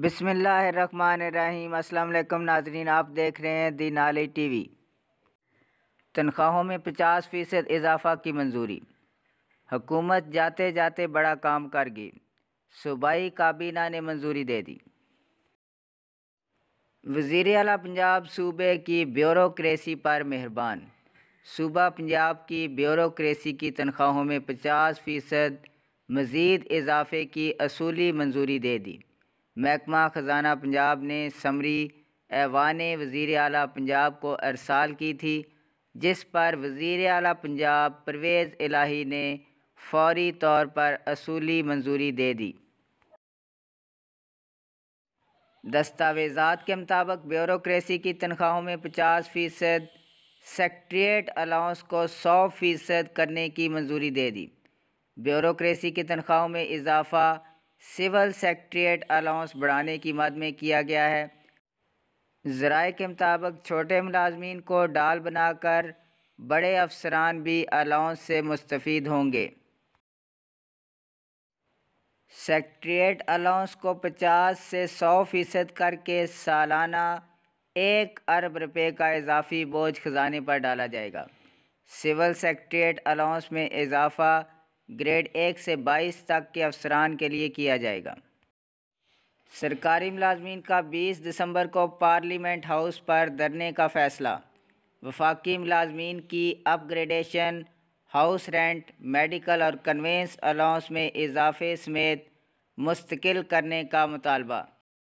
बिसमीम अल्लाम नाजरीन आप देख रहे हैं दी नाली टी वी तनख्वाहों में पचास फ़ीसद इजाफा की मंजूरी हुकूमत जाते जाते बड़ा काम कर गई सूबाई काबीना ने मंजूरी दे दी वज़ी अला पंजाब सूबे की ब्यूरोसी पर मेहरबान सूबा पंजाब की ब्यूरोसी की तनख्वाहों में पचास फ़ीसद मज़ीद इजाफे की असूली मंजूरी दे दी महकमा ख़जाना पंजाब ने समरी ऐवान वज़ी अली पंजाब को अरसाल की थी जिस पर वज़ी अली पंजाब परवेज़ इलाही ने फौरी तौर पर असूली मंजूरी दे दी दस्तावेज़ा के मुताबिक ब्यूरोसी की तनख्वाहों में पचास फ़ीसद सेक्ट्रेट अलाउंस को सौ फ़ीसद करने की मंजूरी दे दी ब्यूरोसी की तनख्वाहों में इजाफ़ा सिविल सेक्ट्रेट अलाउंस बढ़ाने की मद में किया गया है ज़राए के मुताबिक छोटे मुलाजमीन को डाल बनाकर बड़े अफसरान भी अलाउंस से मुस्तफ़ होंगे सेक्ट्रेट अलाउंस को 50 से 100 फ़ीसद करके सालाना एक अरब रुपए का इजाफी बोझ खजाने पर डाला जाएगा सिविल सेक्ट्रेट अलाउंस में इजाफा ग्रेड एक से बाईस तक के अफसरान के लिए किया जाएगा सरकारी मुलाजमीन का बीस दिसंबर को पार्लियामेंट हाउस पर धरने का फ़ैसला वफाकी मुलाजमीन की अपग्रेडेशन हाउस रेंट मेडिकल और कन्वेंस अलाउंस में इजाफे समेत मुस्तकिल करने का मुतालबा